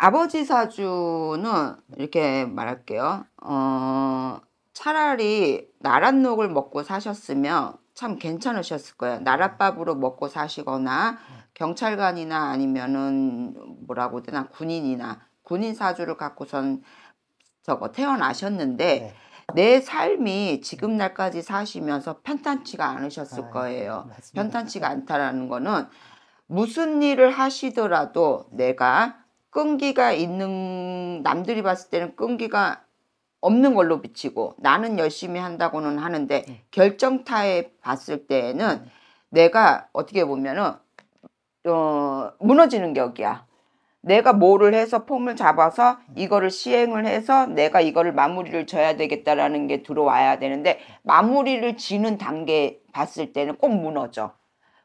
아버지 사주는 이렇게 말할게요. 어, 차라리 나랏녹을 먹고 사셨으면 참 괜찮으셨을 거예요. 나랏밥으로 먹고 사시거나 경찰관이나 아니면은 뭐라고 되나 군인이나 군인 사주를 갖고선 저거 태어나셨는데 네. 내 삶이 지금 날까지 사시면서 편탄치가 않으셨을 아, 거예요. 아, 편탄치가 않다라는 거는 무슨 일을 하시더라도 내가 끈기가 있는 남들이 봤을 때는 끈기가 없는 걸로 비치고 나는 열심히 한다고는 하는데 네. 결정타에 봤을 때에는 네. 내가 어떻게 보면은 어, 무너지는 격이야. 내가 뭐를 해서 폼을 잡아서 네. 이거를 시행을 해서 내가 이거를 마무리를 져야 되겠다라는 게 들어와야 되는데 마무리를 지는 단계 봤을 때는 꼭 무너져.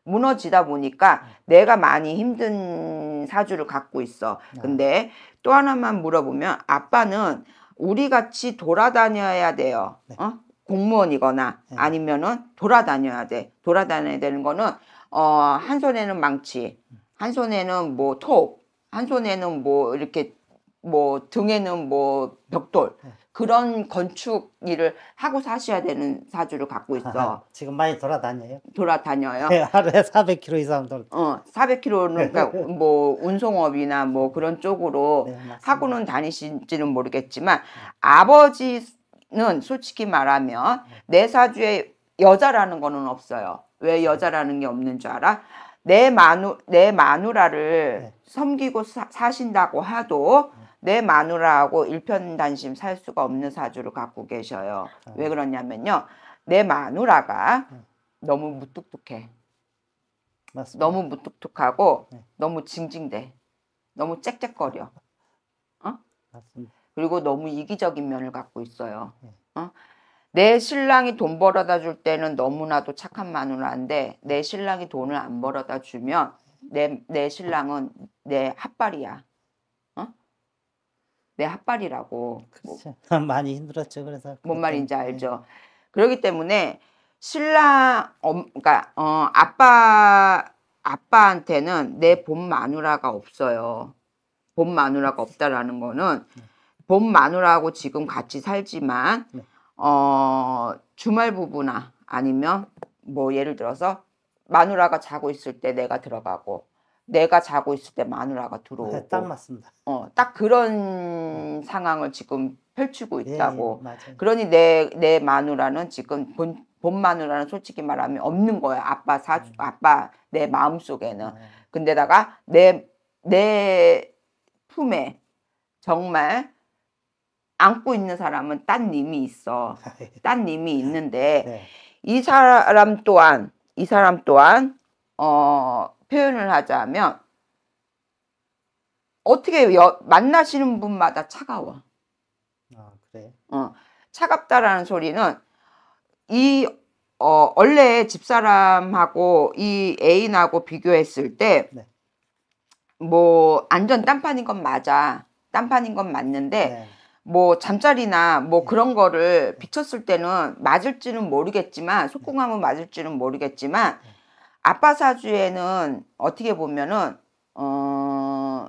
무너지다 보니까 내가 많이 힘든 사주를 갖고 있어. 네. 근데 또 하나만 물어보면 아빠는 우리 같이 돌아다녀야 돼요. 네. 어? 공무원이거나 네. 아니면은 돌아다녀야 돼. 돌아다녀야 되는 거는 어, 한 손에는 망치, 한 손에는 뭐 톱, 한 손에는 뭐 이렇게 뭐 등에는 뭐 벽돌. 그런 건축 일을 하고 사셔야 되는 사주를 갖고 있어. 아 지금 많이 돌아다녀요? 돌아다녀요. 네, 하루에 400km 이상 돌 어, 400km는 그러니까 네. 뭐 운송업이나 뭐 그런 쪽으로 네, 하고는 다니신지는 모르겠지만 아버지는 솔직히 말하면 내 사주에 여자라는 거는 없어요. 왜 그렇죠. 여자라는 게 없는 줄 알아? 내 마누 내 마누라를 네. 섬기고 사, 신다고 하도 네. 내 마누라하고 일편단심 살 수가 없는 사주를 갖고 계셔요. 어. 왜 그러냐면요. 내 마누라가 음. 너무 무뚝뚝해. 맞습니다. 너무 무뚝뚝하고 네. 너무 징징대. 너무 짹짹거려. 어? 맞습니다. 그리고 너무 이기적인 면을 갖고 있어요. 네. 어? 내 신랑이 돈 벌어다 줄 때는 너무나도 착한 마누라인데 내 신랑이 돈을 안 벌어다 주면 내, 내 신랑은 내 핫발이야. 내 핫발이라고. 뭐 그렇죠. 뭐, 많이 힘들었죠. 그래서 뭔 말인지 알죠. 네. 그러기 때문에 신랑 어, 그러니까 어, 아빠 아빠한테는 내 봄 마누라가 없어요. 봄 마누라가 없다라는 거는 네. 봄 마누라하고 지금 같이 살지만 네. 어, 주말 부부나 아니면 뭐 예를 들어서 마누라가 자고 있을 때 내가 들어가고 내가 자고 있을 때 마누라가 네, 들어오고 네, 딱 맞습니다. 어, 딱 그런 네. 상황을 지금 펼치고 예, 있다고. 네, 맞아요. 그러니 내 내 마누라는 지금 본, 본 마누라는 솔직히 말하면 없는 거예요. 아빠 사 네. 아빠 내 마음 속에는. 네. 근데다가 내 내 품에 정말 안고 있는 사람은 딴 님이 있어. 딴 님이 있는데 이 사람 또한 이 사람 또한 어 표현을 하자면 어떻게 여, 만나시는 분마다 차가워. 아 그래. 어 차갑다라는 소리는 이 어, 원래 집사람하고 이 애인하고 비교했을 때, 네. 뭐, 안전 딴판인 건 맞아. 딴판인 건 맞는데, 네. 뭐, 잠자리나 뭐 네. 그런 거를 비쳤을 때는 맞을지는 모르겠지만, 속궁함은 맞을지는 모르겠지만, 네. 아빠 사주에는 어떻게 보면은 어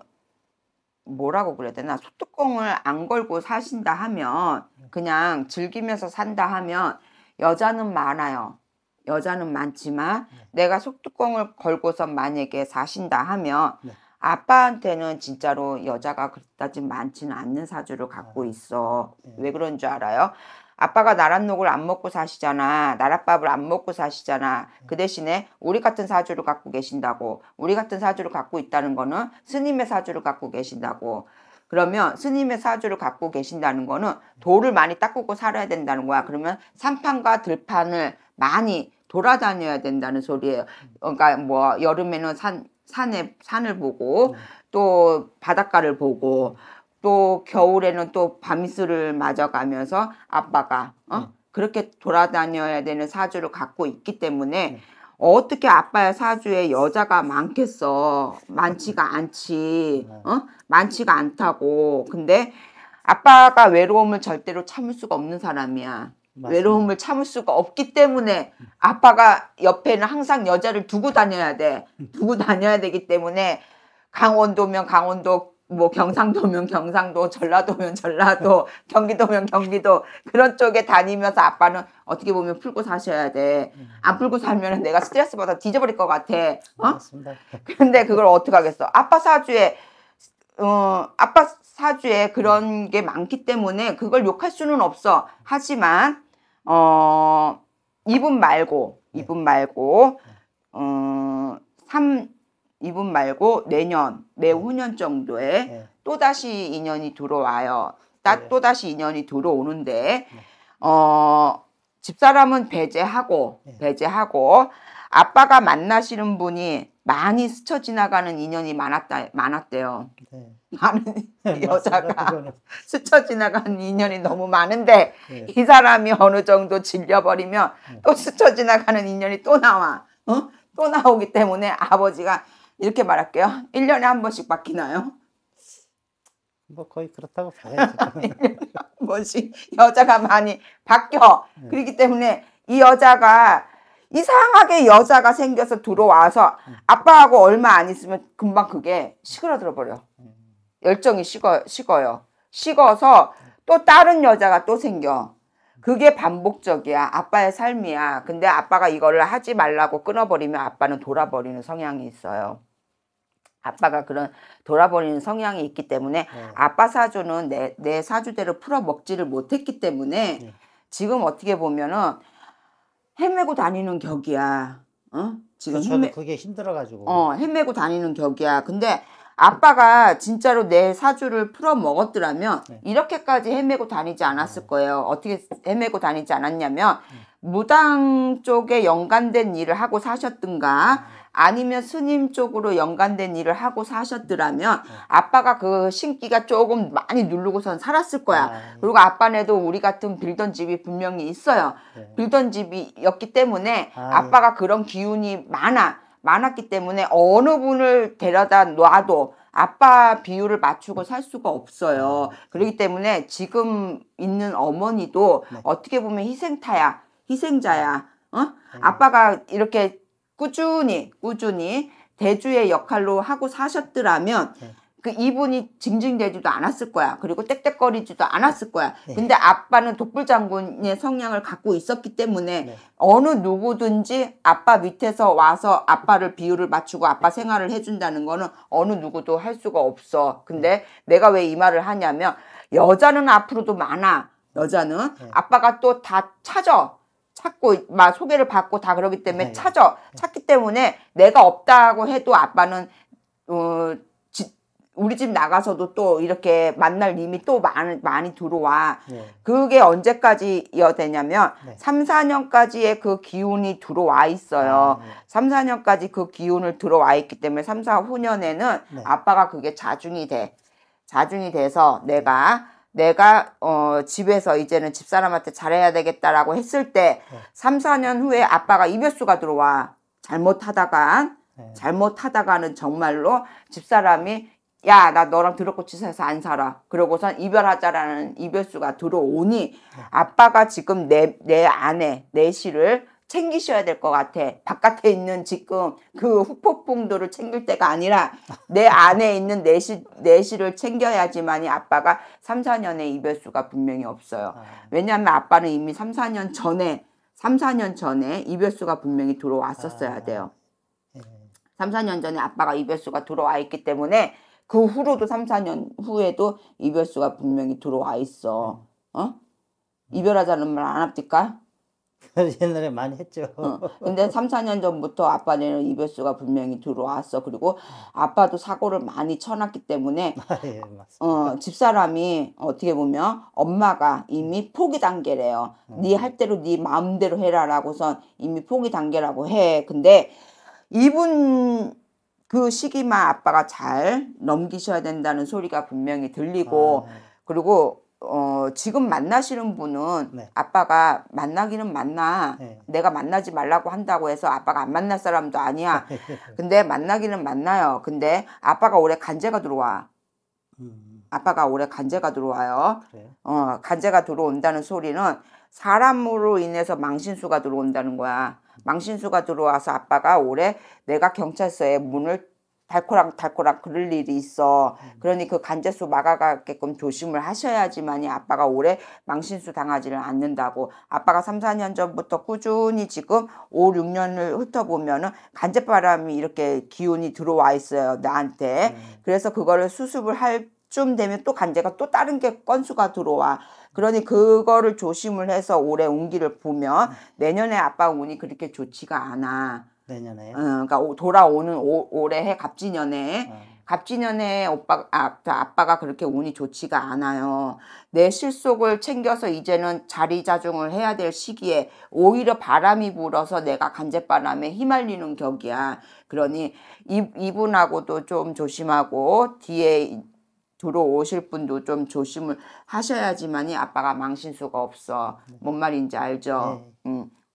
뭐라고 그래야 되나 소뚜껑을 안 걸고 사신다 하면 그냥 즐기면서 산다 하면 여자는 많아요. 여자는 많지만 네. 내가 속뚜껑을 걸고서 만약에 사신다 하면 네. 아빠한테는 진짜로 여자가 그다지 많지는 않는 사주를 갖고 아, 있어. 네. 왜 그런 줄 알아요? 아빠가 나랏녹을 안 먹고 사시잖아. 나랏밥을 안 먹고 사시잖아. 그 대신에 우리 같은 사주를 갖고 계신다고. 우리 같은 사주를 갖고 있다는 거는 스님의 사주를 갖고 계신다고. 그러면 스님의 사주를 갖고 계신다는 거는 돌을 많이 닦고 살아야 된다는 거야. 그러면 산판과 들판을 많이 돌아다녀야 된다는 소리예요. 그러니까 뭐 여름에는 산 산에 산을 보고 음. 또 바닷가를 보고 또 겨울에는 또밤수을 맞아가면서 아빠가 어? 음. 그렇게 돌아다녀야 되는 사주를 갖고 있기 때문에 어떻게 아빠의 사주에 여자가 많겠어. 많지가 않지. 어? 많지가 않다고. 근데 아빠가 외로움을 절대로 참을 수가 없는 사람이야. 맞습니다. 외로움을 참을 수가 없기 때문에 아빠가 옆에는 항상 여자를 두고 다녀야 돼. 두고 다녀야 되기 때문에 강원도면 강원도, 뭐 경상도면 경상도, 전라도면 전라도, 경기도면 경기도 그런 쪽에 다니면서 아빠는 어떻게 보면 풀고 사셔야 돼. 안 음. 풀고 살면 내가 스트레스 받아 뒤져버릴 것 같아. 어? 맞습데 그걸 어떻게 하겠어? 아빠 사주에 어 아빠 사주에 그런 음. 게 많기 때문에 그걸 욕할 수는 없어. 하지만 어 이분 말고 네. 이분 말고 어삼 이분 말고 내년, 내후년 네. 정도에 네. 또다시 인연이 들어와요. 네. 또다시 인연이 들어오는데, 네. 어, 집사람은 배제하고, 네. 배제하고, 아빠가 만나시는 분이 많이 스쳐 지나가는 인연이 많았다, 많았대요. 많은 여자가 스쳐 지나가는 인연이 너무 많은데, 이 사람이 어느 정도 질려버리면 또 스쳐 지나가는 인연이 또 나와. 어? 또 나오기 때문에 아버지가 이렇게 말할게요. 1년에 한 번씩 바뀌나요? 뭐 거의 그렇다고 봐야죠. 한 번씩 여자가 많이 바뀌어. 네. 그렇기 때문에 이 여자가 이상하게 여자가 생겨서 들어와서 음. 아빠하고 얼마 안 있으면 금방 그게 식어들어 버려. 음. 열정이 식어, 식어요. 식어서 또 다른 여자가 또 생겨. 그게 반복적이야. 아빠의 삶이야. 근데 아빠가 이걸 하지 말라고 끊어버리면 아빠는 돌아버리는 성향이 있어요. 아빠가 그런 돌아버리는 성향이 있기 때문에 네. 아빠 사주는 내, 내 사주대로 풀어 먹지를 못했기 때문에 네. 지금 어떻게 보면은 헤매고 다니는 격이야. 어? 지금 저도 헤매... 그게 힘들어가지고. 어, 헤매고 다니는 격이야. 근데 아빠가 진짜로 내 사주를 풀어 먹었더라면 네. 이렇게까지 헤매고 다니지 않았을 음. 거예요. 어떻게 헤매고 다니지 않았냐면 음. 무당 쪽에 연관된 일을 하고 사셨든가 음. 아니면 스님 쪽으로 연관된 일을 하고 사셨더라면 네. 아빠가 그 신기가 조금 많이 누르고선 살았을 거야. 아. 그리고 아빠네도 우리 같은 빌던 집이 분명히 있어요. 네. 빌던 집이었기 때문에 아빠가 그런 기운이 많아. 많았기 때문에 어느 분을 데려다 놔도 아빠 비율을 맞추고 살 수가 없어요. 그렇기 때문에 지금 있는 어머니도 네. 어떻게 보면 희생타야, 희생자야. 어? 음. 아빠가 이렇게 꾸준히, 꾸준히 대주의 역할로 하고 사셨더라면 네. 그 이분이 징징대지도 않았을 거야. 그리고 떽떽거리지도 않았을 거야. 네. 근데 아빠는 독불 장군의 성향을 갖고 있었기 때문에 네. 어느 누구든지 아빠 밑에서 와서 아빠를 비율을 맞추고 아빠 생활을 해준다는 거는 어느 누구도 할 수가 없어. 근데 네. 내가 왜 이 말을 하냐면 여자는 앞으로도 많아. 여자는 네. 아빠가 또 다 찾아. 찾고 막 소개를 받고 다 그러기 때문에 네. 찾아. 네. 찾기 때문에 내가 없다고 해도 아빠는 어 우리 집 나가서도 또 이렇게 만날 님이 또 많이, 많이 들어와. 예. 네. 그게 언제까지 이어되냐면 네. 3, 4년까지의 그 기운이 들어와 있어요. 아, 네. 3, 4년까지 그 기운을 들어와 있기 때문에 3, 4 후년에는 네. 아빠가 그게 자중이 돼. 자중이 돼서 네. 내가 내가 어 집에서 이제는 집사람한테 잘해야 되겠다라고 했을 때 네. 3, 4년 후에 아빠가 이별수가 들어와. 잘못하다간 네. 잘못하다가는 정말로 집사람이 야, 나 너랑 드럽고 치사해서 안 살아. 그러고선 이별하자라는 이별수가 들어오니 아빠가 지금 내, 내 아내, 내 시를 챙기셔야 될 것 같아. 바깥에 있는 지금 그 후폭풍도를 챙길 때가 아니라 내 안에 있는 내시, 내시를 챙겨야지만이 아빠가 3, 4년의 이별수가 분명히 없어요. 아. 왜냐하면 아빠는 이미 3, 4년 전에, 3, 4년 전에 이별수가 분명히 들어왔었어야 아. 돼요. 3, 예. 4년 전에 아빠가 이별수가 들어와 있기 때문에 그 후로도 3, 4년 후에도 이별수가 분명히 들어와 있어. 어? 이별하자는 말 안 합니까? 옛날에 많이 했죠. 어. 근데 3, 4년 전부터 아빠는 이별수가 분명히 들어왔어. 그리고 아빠도 사고를 많이 쳐놨기 때문에 아, 예, 어, 집사람이 어떻게 보면 엄마가 이미 포기 단계래요. 음. 네할 대로 네 마음대로 해라라고선 이미 포기 단계라고 해. 근데 이분 그 시기만 아빠가 잘 넘기셔야 된다는 소리가 분명히 들리고 아, 네. 그리고 어, 지금 만나시는 분은 네. 아빠가 만나기는 만나. 네. 내가 만나지 말라고 한다고 해서 아빠가 안 만날 사람도 아니야. 근데 만나기는 만나요. 근데 아빠가 올해 간제가 들어와. 음. 아빠가 올해 간제가 들어와요. 요 어, 간제가 들어온다는 소리는 사람으로 인해서 망신수가 들어온다는 거야. 망신수가 들어와서 아빠가 올해 내가 경찰서에 문을 달코락 달코락 그럴 일이 있어. 그러니 그 간제수 막아가게끔 조심을 하셔야지만이 아빠가 올해 망신수 당하지를 않는다고. 아빠가 3, 4년 전부터 꾸준히 지금 5, 6년을 훑어보면은 간제바람이 이렇게 기운이 들어와 있어요. 나한테. 음. 그래서 그거를 수습을 할쯤 되면 또 간제가 또 다른 게 건수가 들어와. 그러니 그거를 조심을 해서 올해 운기를 보면 음. 내년에 아빠 운이 그렇게 좋지가 않아. 내년에. 응, 어, 그러니까 돌아오는 오, 올해 갑진년에 어. 갑진년에 오빠 아, 아빠가 그렇게 운이 좋지가 않아요. 내 실속을 챙겨서 이제는 자리자중을 해야 될 시기에 오히려 바람이 불어서 내가 간제바람에 휘말리는 격이야. 그러니 이, 이분하고도 좀 조심하고 뒤에 들어오실 분도 좀 조심을 하셔야지만이 아빠가 망신 수가 없어. 뭔 말인지 알죠? 네. 음.